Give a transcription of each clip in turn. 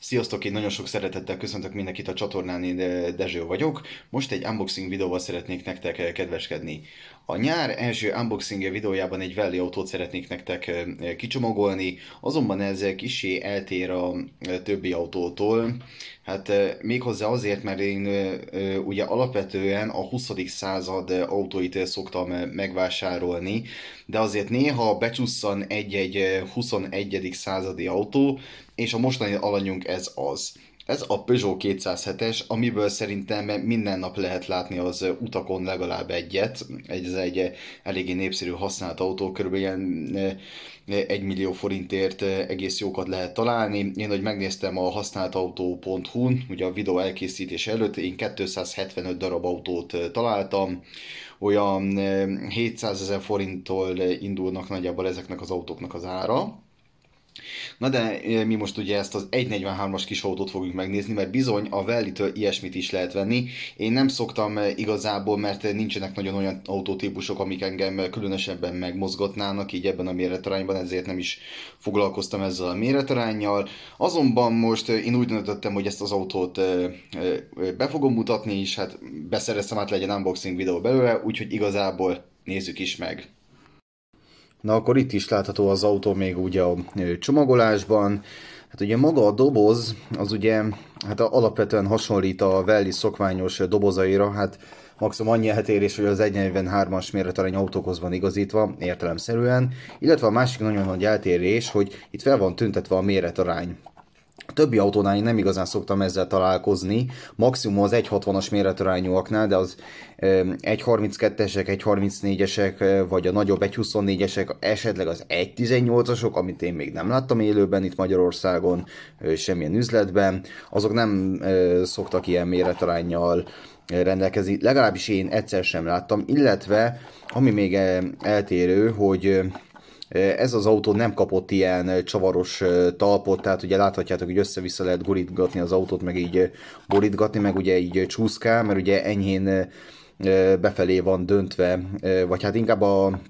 Sziasztok, én nagyon sok szeretettel köszöntök mindenkit a csatornán, én eh, Dezső vagyok. Most egy unboxing videóval szeretnék nektek eh, kedveskedni. A nyár első unboxing videójában egy Valley autót szeretnék nektek eh, kicsomagolni, azonban ez kisé eltér a többi autótól. Hát méghozzá azért, mert én ugye alapvetően a 20. század autóit szoktam megvásárolni, de azért néha becsusszan egy-egy 21. századi autó, és a mostani alanyunk ez az. Ez a Peugeot 207-es, amiből szerintem minden nap lehet látni az utakon legalább egyet. Ez egy eléggé népszerű használt autó, kb. ilyen 1 eh, millió forintért eh, egész jókat lehet találni. Én, hogy megnéztem a használtautó.hu-n, ugye a videó elkészítés előtt, én 275 darab autót eh, találtam, olyan 700 ezer forinttól indulnak nagyjából ezeknek az autóknak az ára Na de mi most ugye ezt az 1.43-as kis autót fogjuk megnézni, mert bizony a valley ilyesmit is lehet venni. Én nem szoktam igazából, mert nincsenek nagyon olyan autótípusok, amik engem különösebben megmozgatnának, így ebben a méretarányban, ezért nem is foglalkoztam ezzel a méretarányjal. Azonban most én úgy döntöttem, hogy ezt az autót be fogom mutatni, és hát beszereztem, hát legyen unboxing videó belőle, úgyhogy igazából nézzük is meg. Na akkor itt is látható az autó még ugye a csomagolásban. Hát ugye maga a doboz, az ugye hát alapvetően hasonlít a Veli szokványos dobozaira, hát maximum annyi eltérés, hogy az 143-as méretarány autókhoz van igazítva, értelemszerűen, illetve a másik nagyon nagy eltérés, hogy itt fel van tüntetve a méretarány. A többi autónál én nem igazán szoktam ezzel találkozni, maximum az 1.60-as méretarányúaknál, de az 1.32-esek, 1.34-esek, eh, vagy a nagyobb 1.24-esek, esetleg az 1.18-asok, amit én még nem láttam élőben itt Magyarországon, eh, semmilyen üzletben, azok nem eh, szoktak ilyen méretarányjal rendelkezni, legalábbis én egyszer sem láttam, illetve ami még eltérő, hogy Eh, ez az autó nem kapott ilyen eh, csavaros eh, talpot, tehát ugye láthatjátok, hogy össze-vissza lehet gurítgatni az autót, meg így borítgatni, meg ugye így csúszkál, mert ugye enyhén befelé van döntve, vagy hát inkább a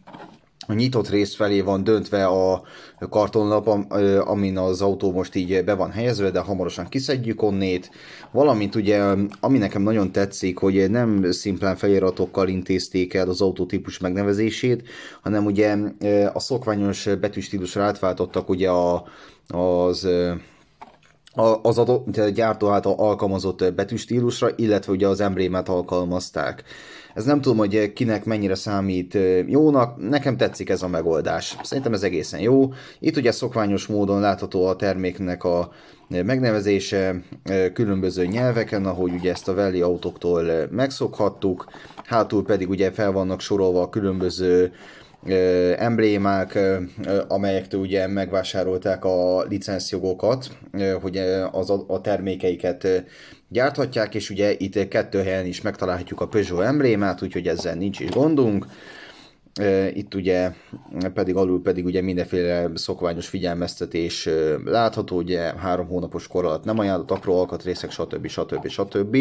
a nyitott rész felé van döntve a kartonlap, amin az autó most így be van helyezve, de hamarosan kiszedjük onnét. Valamint ugye, ami nekem nagyon tetszik, hogy nem szimplán feliratokkal intézték el az autó típus megnevezését, hanem ugye a szokványos betűstílusra átváltottak ugye a, az az adó, a gyártó által alkalmazott betűstílusra, illetve ugye az emblémát alkalmazták. Ez nem tudom, hogy kinek mennyire számít jónak, nekem tetszik ez a megoldás. Szerintem ez egészen jó. Itt ugye szokványos módon látható a terméknek a megnevezése különböző nyelveken, ahogy ugye ezt a Valley autóktól megszokhattuk, hátul pedig ugye fel vannak sorolva a különböző ö, emblémák, ö, amelyektől ugye megvásárolták a licenszjogokat, ö, hogy az a, termékeiket gyárthatják, és ugye itt kettő helyen is megtalálhatjuk a Peugeot emblémát, úgyhogy ezzel nincs is gondunk. Itt ugye pedig alul pedig ugye mindenféle szokványos figyelmeztetés látható, ugye három hónapos kor alatt nem ajánlott, apró alkatrészek, stb. stb. stb.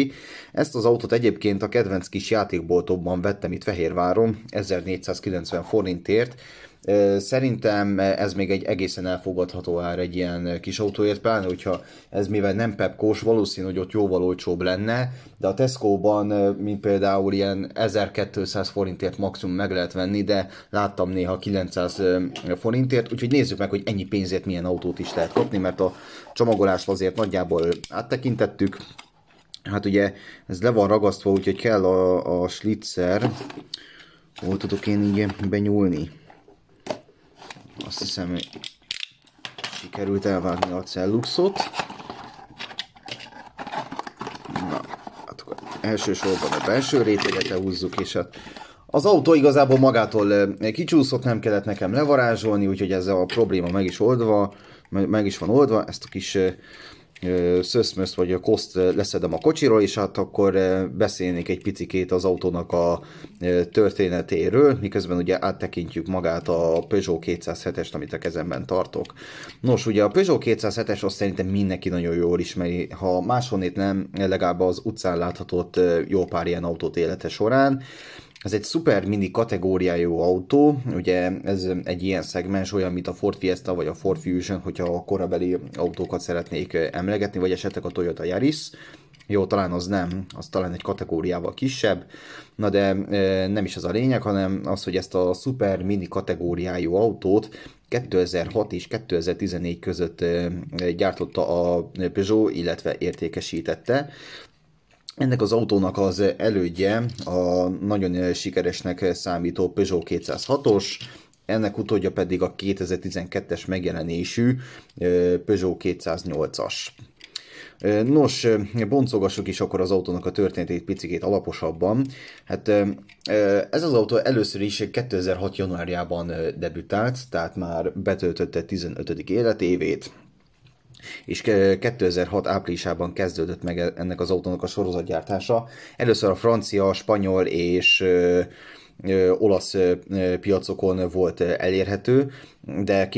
Ezt az autót egyébként a kedvenc kis játékboltokban vettem itt Fehérváron 1490 forintért, Szerintem ez még egy egészen elfogadható ár egy ilyen kis autóért, pláne hogyha ez mivel nem pepkós, valószínű, hogy ott jóval olcsóbb lenne, de a Tesco-ban, mint például ilyen 1200 forintért maximum meg lehet venni, de láttam néha 900 forintért, úgyhogy nézzük meg, hogy ennyi pénzért milyen autót is lehet kapni, mert a csomagolást azért nagyjából áttekintettük. Hát ugye ez le van ragasztva, úgyhogy kell a, a slitzer. Hol tudok én így benyúlni? Azt hiszem, hogy sikerült elvágni a celluxot. Na, hát akkor elsősorban a belső réteget húzzuk, és hát az autó igazából magától kicsúszott, nem kellett nekem levarázsolni, úgyhogy ez a probléma meg is oldva, meg is van oldva, ezt a kis szöszmözt, vagy a koszt leszedem a kocsiról, és hát akkor beszélnék egy picikét az autónak a történetéről, miközben ugye áttekintjük magát a Peugeot 207-est, amit a kezemben tartok. Nos, ugye a Peugeot 207-es azt szerintem mindenki nagyon jól ismeri, ha máshonnét nem, legalább az utcán láthatott jó pár ilyen autót élete során. Ez egy szuper mini kategóriájú autó, ugye ez egy ilyen szegmens, olyan, mint a Ford Fiesta vagy a Ford Fusion, hogyha a korabeli autókat szeretnék emlegetni, vagy esetleg a Toyota Yaris. Jó, talán az nem, az talán egy kategóriával kisebb, na de e, nem is az a lényeg, hanem az, hogy ezt a szuper mini kategóriájú autót 2006 és 2014 között e, gyártotta a Peugeot, illetve értékesítette. Ennek az autónak az elődje a nagyon sikeresnek számító Peugeot 206-os, ennek utódja pedig a 2012-es megjelenésű Peugeot 208-as. Nos, boncogassuk is akkor az autónak a történetét picikét alaposabban. Hát ez az autó először is 2006. januárjában debütált, tehát már betöltötte 15. életévét és 2006 áprilisában kezdődött meg e- ennek az autónak a sorozatgyártása. Először a francia, spanyol és olasz piacokon volt elérhető, de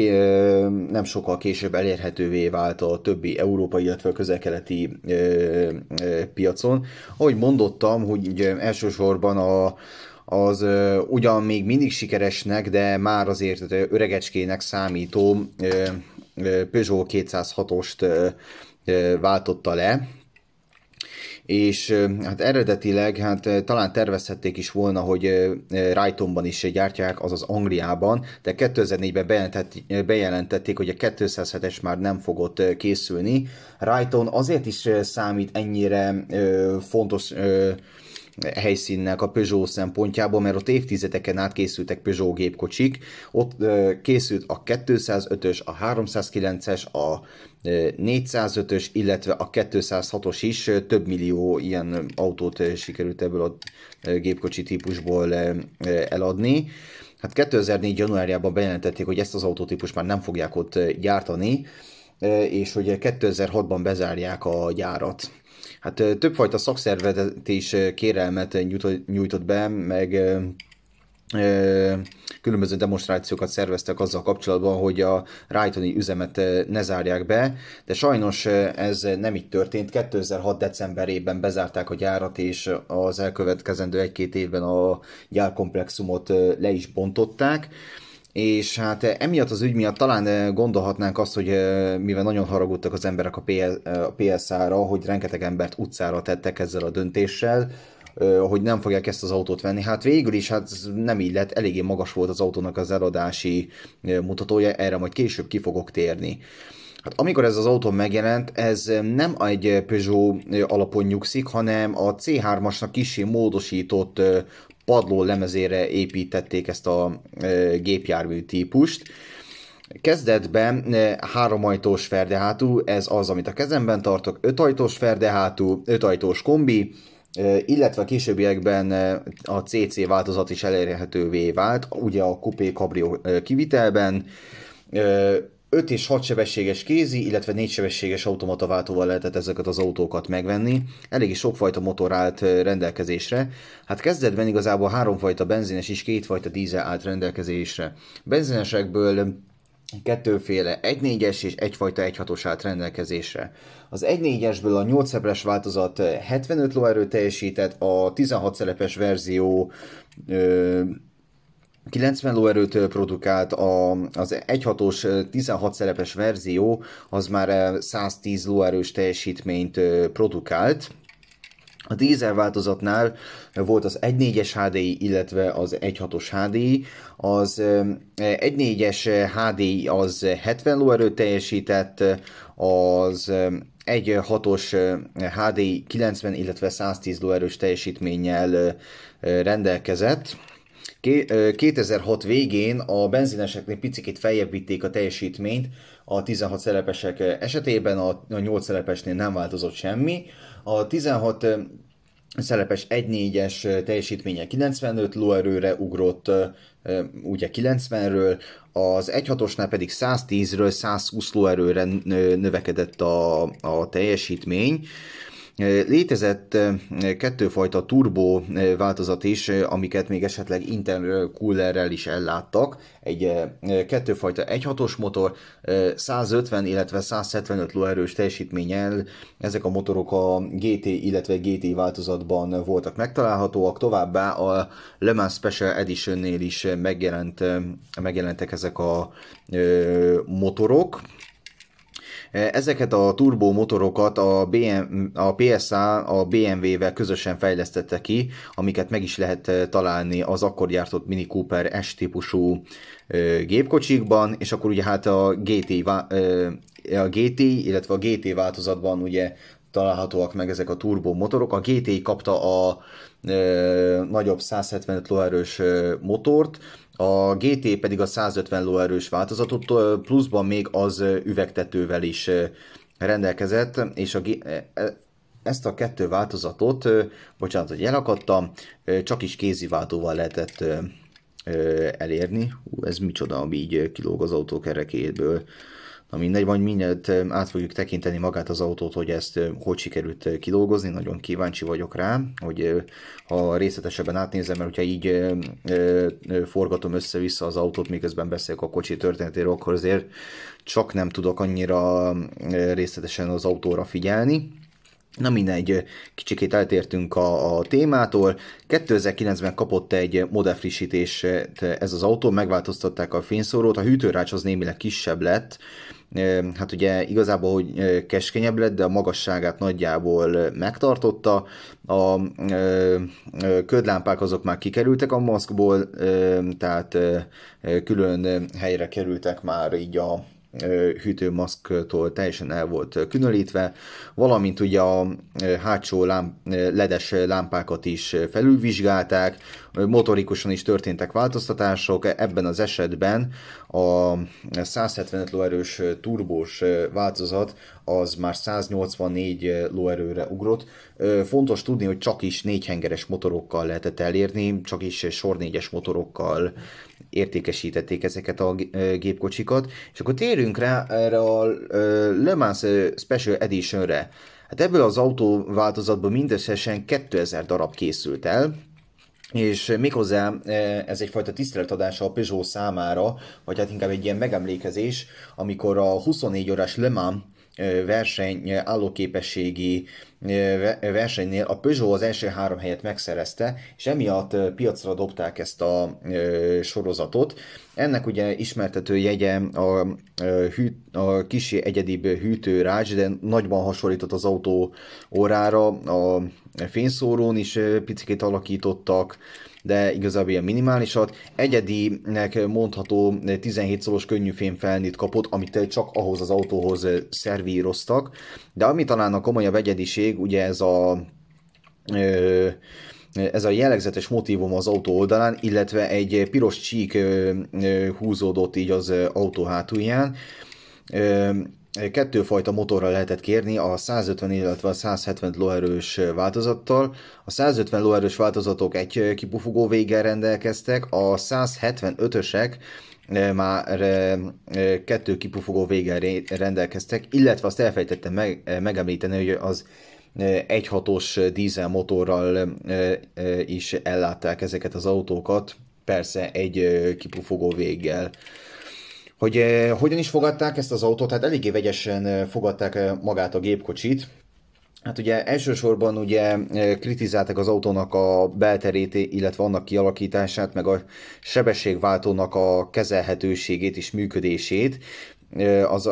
nem sokkal később elérhetővé vált a többi európai, illetve a közel-keleti piacon. Ahogy mondottam, hogy elsősorban a, az ugyan még mindig sikeresnek, de már azért öregecskének számító Peugeot 206-ost váltotta le, és hát eredetileg hát talán tervezhették is volna, hogy Brightonban is gyártják, azaz Angliában, de 2004-ben bejelentették, bejelentették, hogy a 207-es már nem fogott készülni. Brighton azért is számít ennyire fontos helyszínnek a Peugeot szempontjából, mert ott évtizedeken át készültek Peugeot gépkocsik, ott készült a 205-ös, a 309-es, a 405-ös, illetve a 206-os is, több millió ilyen autót sikerült ebből a gépkocsi típusból eladni. Hát 2004. januárjában bejelentették, hogy ezt az autótípus már nem fogják ott gyártani, és hogy 2006-ban bezárják a gyárat hát többfajta szakszervezet is kérelmet nyújtott be, meg különböző demonstrációkat szerveztek azzal kapcsolatban, hogy a Rájtoni üzemet ne zárják be, de sajnos ez nem így történt. 2006. decemberében bezárták a gyárat, és az elkövetkezendő egy-két évben a gyárkomplexumot le is bontották és hát eh, emiatt az ügy miatt talán eh, gondolhatnánk azt, hogy eh, mivel nagyon haragudtak az emberek a, PSA-ra, hogy rengeteg embert utcára tettek ezzel a döntéssel, hogy nem fogják ezt az autót venni. Hát végül is hát nem így lett, eléggé magas volt az autónak az eladási mutatója, erre majd később ki fogok térni. Hát amikor ez az autó megjelent, ez nem egy Peugeot alapon nyugszik, hanem a C3-asnak kisé módosított padló lemezére építették ezt a e, gépjármű típust. Kezdetben e, háromajtós ferdehátú, ez az, amit a kezemben tartok, ötajtós ferdehátú, ötajtós kombi, e, illetve későbbiekben a CC változat is elérhetővé vált, ugye a kupé Cabrio kivitelben, 5 és 6 sebességes kézi, illetve 4 sebességes automata váltóval lehetett ezeket az autókat megvenni. Elég is sokfajta motor állt rendelkezésre. Hát kezdetben igazából háromfajta benzines és kétfajta dízel állt rendelkezésre. Benzinesekből kettőféle 1.4-es és egyfajta 1.6-os állt rendelkezésre. Az 1.4-esből a 8 szerepes változat 75 lóerő teljesített, a 16 szerepes verzió ö- 90 lóerőt produkált, a, az 1.6-os 16 szerepes verzió az már 110 lóerős teljesítményt produkált. A dízel változatnál volt az 1.4-es HDI, illetve az 1.6-os HDI. Az 1.4-es HDI az 70 lóerőt teljesített, az 16 os HDI 90, illetve 110 lóerős teljesítménnyel rendelkezett. 2006 végén a benzineseknél picit feljebb vitték a teljesítményt, a 16 szerepesek esetében, a 8 szerepesnél nem változott semmi. A 16 szerepes 1-4-es teljesítménye 95 lóerőre ugrott, ugye 90-ről, az 1-6-osnál pedig 110-ről 120 lóerőre növekedett a, a teljesítmény. Létezett kettőfajta turbó változat is, amiket még esetleg intercoolerrel is elláttak. Egy kettőfajta 1.6-os motor, 150, illetve 175 lóerős teljesítménnyel ezek a motorok a GT, illetve GT változatban voltak megtalálhatóak, továbbá a Le Mans Special Editionnél is megjelent, megjelentek ezek a motorok, E, ezeket a turbomotorokat a, BM, a PSA a BMW-vel közösen fejlesztette ki, amiket meg is lehet e, találni az akkor gyártott Mini Cooper S-típusú e, gépkocsikban, és akkor ugye hát a GT, a GT, illetve a GT változatban ugye találhatóak meg ezek a turbomotorok. A GT kapta a nagyobb 175 lóerős motort, a GT pedig a 150 lóerős változatot, pluszban még az üvegtetővel is rendelkezett, és a G- e, e, ezt a kettő változatot, bocsánat, hogy elakadtam, csak is kéziváltóval lehetett elérni. Hú, ez micsoda, ami így kilóg az autókerekéből. Na mindegy, majd mindjárt át fogjuk tekinteni magát az autót, hogy ezt hogy sikerült kidolgozni, nagyon kíváncsi vagyok rá, hogy ha részletesebben átnézem, mert hogyha így forgatom össze-vissza az autót, miközben beszélek a kocsi történetéről, akkor azért csak nem tudok annyira részletesen az autóra figyelni. Na mindegy, kicsikét eltértünk a, a témától. 2009-ben kapott egy modellfrissítést ez az autó, megváltoztatták a fényszórót, a hűtőrács az némileg kisebb lett, hát ugye igazából, hogy keskenyebb lett, de a magasságát nagyjából megtartotta. A ködlámpák azok már kikerültek a maszkból, tehát külön helyre kerültek már így a hűtőmaszktól teljesen el volt különítve, valamint ugye a hátsó lám, ledes lámpákat is felülvizsgálták, motorikusan is történtek változtatások, e, ebben az esetben a 175 lóerős turbós változat az már 184 lóerőre ugrott. Fontos tudni, hogy csak is négyhengeres motorokkal lehetett elérni, csak is sor négyes motorokkal értékesítették ezeket a gépkocsikat, és akkor térünk rá erre a Le Mans Special Editionre. Hát ebből az autó változatból mindösszesen 2000 darab készült el, és méghozzá ez egyfajta tiszteletadása a Peugeot számára, vagy hát inkább egy ilyen megemlékezés, amikor a 24 órás Le Mans verseny állóképességi versenynél a Peugeot az első három helyet megszerezte, és emiatt piacra dobták ezt a sorozatot. Ennek ugye ismertető jegye a, hű, a kisi egyedibb hűtőrács, de nagyban hasonlított az autó órára, a fényszórón is picikét alakítottak, de igazából ilyen minimálisat. Egyedinek mondható 17 szoros könnyű fém felnit kapott, amit csak ahhoz az autóhoz szervíroztak, de ami talán a komolyabb egyediség, ugye ez a ez a jellegzetes motivum az autó oldalán, illetve egy piros csík húzódott így az autó hátulján kettőfajta motorra lehetett kérni, a 150, illetve a 170 lóerős változattal. A 150 lóerős változatok egy kipufogó véggel rendelkeztek, a 175-ösek eh, már eh, kettő kipufogó véggel rendelkeztek, illetve azt elfejtettem meg, eh, megemlíteni, hogy az 1.6-os dízel motorral is ellátták ezeket az autókat, persze egy kipufogó véggel hogy eh, hogyan is fogadták ezt az autót, hát eléggé vegyesen eh, fogadták eh, magát a gépkocsit, Hát ugye elsősorban ugye eh, kritizálták az autónak a belterét, illetve annak kialakítását, meg a sebességváltónak a kezelhetőségét és működését, az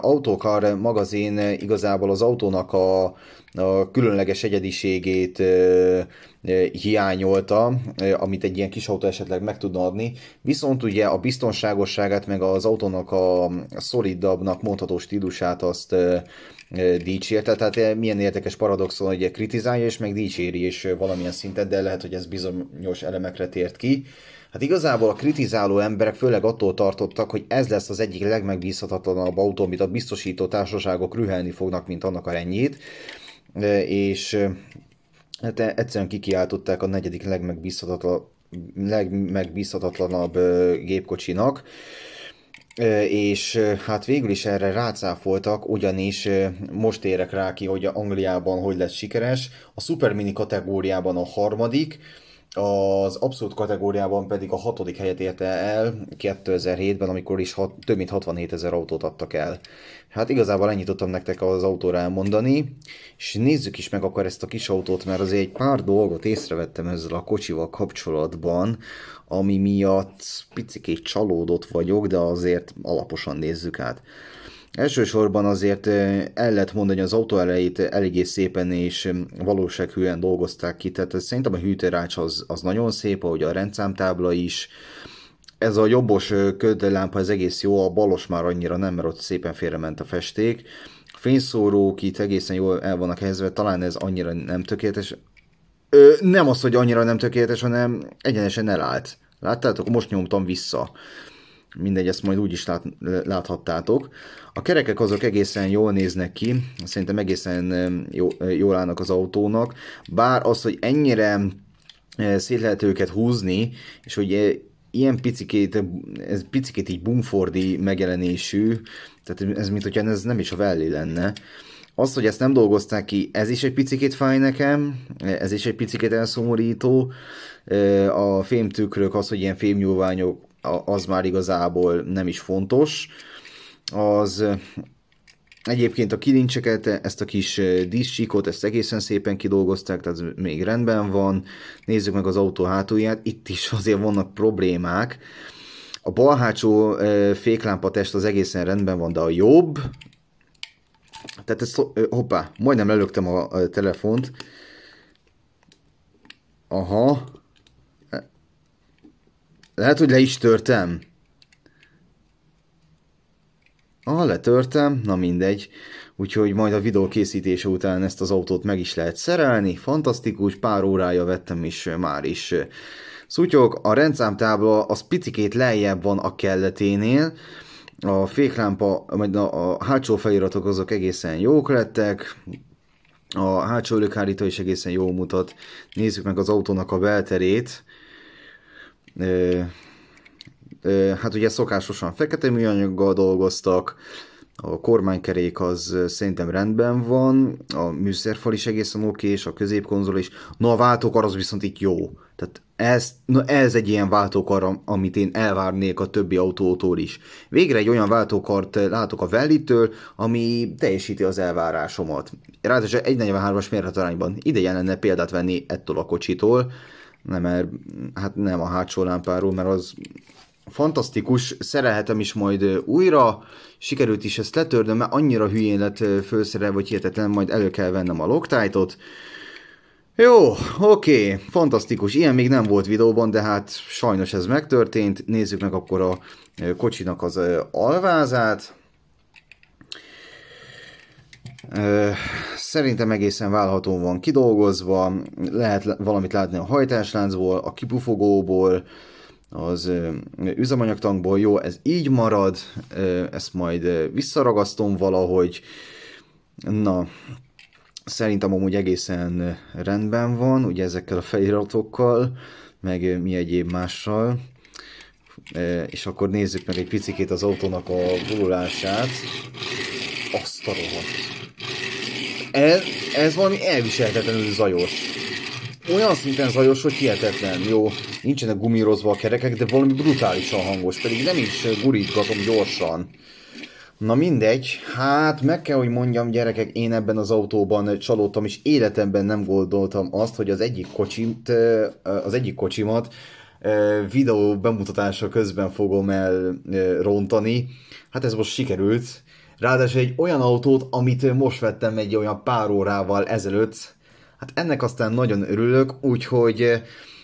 Autókar magazin igazából az autónak a, a különleges egyediségét hiányolta, amit egy ilyen kis autó esetleg meg tudna adni, viszont ugye a biztonságosságát, meg az autónak a szolidabbnak mondható stílusát azt dicsérte, tehát milyen érdekes paradoxon, hogy kritizálja és meg dicséri is valamilyen szinten, de lehet, hogy ez bizonyos elemekre tért ki. Hát igazából a kritizáló emberek főleg attól tartottak, hogy ez lesz az egyik legmegbízhatatlanabb autó, amit a biztosító társaságok rühelni fognak, mint annak a rennyét, e, és e, hát egyszerűen kikiáltották a negyedik legmegbízhatatlanabb, legmegbízhatatlanabb gépkocsinak e, és hát végül is erre rácáfoltak, ugyanis most érek rá ki, hogy Angliában hogy lesz sikeres. A mini kategóriában a harmadik, az abszolút kategóriában pedig a hatodik helyet érte el 2007-ben, amikor is hat, több mint 67 ezer autót adtak el. Hát igazából ennyit tudtam nektek az autóra elmondani, és nézzük is meg akkor ezt a kis autót, mert azért egy pár dolgot észrevettem ezzel a kocsival kapcsolatban, ami miatt picikét csalódott vagyok, de azért alaposan nézzük át. Elsősorban azért el lehet mondani, az autó elejét eléggé szépen és valósághűen dolgozták ki, tehát szerintem a hűtőrács az, az nagyon szép, ahogy a rendszámtábla is, ez a jobbos ködlámpa, az egész jó, a balos már annyira nem, mert ott szépen félrement a festék. A fényszórók itt egészen jól el vannak helyezve, talán ez annyira nem tökéletes. Ö, nem az, hogy annyira nem tökéletes, hanem egyenesen elállt. Láttátok? Most nyomtam vissza mindegy, ezt majd úgy is lát, láthattátok. A kerekek azok egészen jól néznek ki, szerintem egészen jó, jól állnak az autónak, bár az, hogy ennyire e, szét lehet őket húzni, és hogy e, ilyen picikét, ez picikét így bumfordi megjelenésű, tehát ez mint hogyha ez nem is a velli lenne. Az, hogy ezt nem dolgozták ki, ez is egy picikét fáj nekem, e, ez is egy picikét elszomorító. A fémtükrök, az, hogy ilyen fémnyúlványok az már igazából nem is fontos. Az Egyébként a kilincseket, ezt a kis eh, díszcsíkot, ezt egészen szépen kidolgozták, tehát még rendben van. Nézzük meg az autó hátulját, itt is azért vannak problémák. A bal hátsó eh, féklámpa test az egészen rendben van, de a jobb... Tehát ezt, eh, hoppá, majdnem lelögtem a telefont. Aha, lehet, hogy le is törtem. Ah, letörtem, na mindegy. Úgyhogy majd a videó készítése után ezt az autót meg is lehet szerelni. Fantasztikus, pár órája vettem is már is. Szutyok, a rendszámtábla az picikét lejjebb van a kelleténél, a féklámpa, majd a, a hátsó feliratok azok egészen jók lettek, a hátsó lökhárító is egészen jól mutat. Nézzük meg az autónak a belterét ö, ö, hát ugye szokásosan fekete műanyaggal dolgoztak, a kormánykerék az szerintem rendben van, a műszerfal is egészen oké, és a középkonzol is. Na a váltókar az viszont itt jó. Tehát ez, na ez egy ilyen váltókar, amit én elvárnék a többi autótól is. Végre egy olyan váltókart látok a Vellitől, ami teljesíti az elvárásomat. Ráadásul 1.43-as mérhetarányban ide lenne példát venni ettől a kocsitól, nem, mert hát nem a hátsó lámpáról, mert az fantasztikus, szerelhetem is majd újra, sikerült is ezt letörnöm, mert annyira hülyén lett fölszerelve, hogy hihetetlen, majd elő kell vennem a logtájtot. Jó, oké, okay, fantasztikus, ilyen még nem volt videóban, de hát sajnos ez megtörtént. Nézzük meg akkor a kocsinak az alvázát. Szerintem egészen válható van kidolgozva, lehet valamit látni a hajtásláncból, a kipufogóból, az üzemanyagtankból, jó, ez így marad, ezt majd visszaragasztom valahogy. Na, szerintem amúgy egészen rendben van, ugye ezekkel a feliratokkal, meg mi egyéb mással. És akkor nézzük meg egy picikét az autónak a gurulását. Azt a rohadt. Ez, ez valami elviselhetetlenül zajos. Olyan szinten zajos, hogy hihetetlen. Jó, nincsenek gumírozva a kerekek, de valami brutálisan hangos, pedig nem is gurítgatom gyorsan. Na mindegy, hát meg kell, hogy mondjam, gyerekek, én ebben az autóban csalódtam, és életemben nem gondoltam azt, hogy az egyik kocsimt, az egyik kocsimat videó bemutatása közben fogom el rontani. Hát ez most sikerült, Ráadásul egy olyan autót, amit most vettem egy olyan pár órával ezelőtt. Hát ennek aztán nagyon örülök, úgyhogy eh,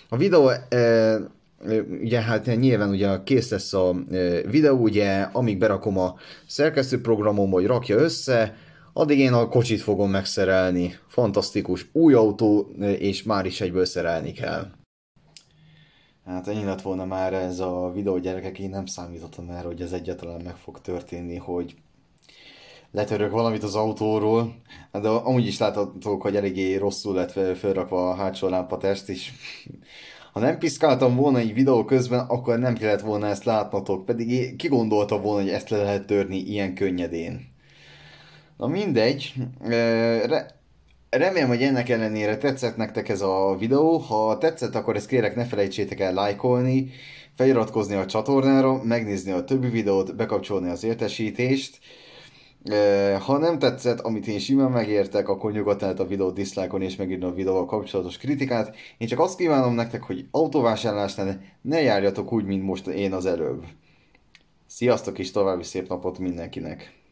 a videó e, ugye hát nyilván ugye kész lesz a videó, ugye amíg berakom a szerkesztőprogramom, hogy rakja össze, addig én a kocsit fogom megszerelni. Fantasztikus új autó, és már is egyből szerelni kell. Hát ennyi lett volna már ez a videó, gyerekek, én nem számítottam erre, hogy ez egyáltalán meg fog történni, hogy letörök valamit az autóról, hát de amúgy is láthatók, hogy eléggé rosszul lett felrakva a hátsó lámpatest is. Ha nem piszkáltam volna egy videó közben, akkor nem kellett volna ezt látnatok, pedig ki gondolta volna, hogy ezt le lehet törni ilyen könnyedén. Na mindegy, Re- remélem, hogy ennek ellenére tetszett nektek ez a videó, ha tetszett, akkor ezt kérek ne felejtsétek el lájkolni, feliratkozni a csatornára, megnézni a többi videót, bekapcsolni az értesítést, ha nem tetszett, amit én simán megértek, akkor nyugodtan lehet a videót diszlákon és megírni a videóval kapcsolatos kritikát. Én csak azt kívánom nektek, hogy autóvásárlásnál ne járjatok úgy, mint most én az előbb. Sziasztok és további szép napot mindenkinek!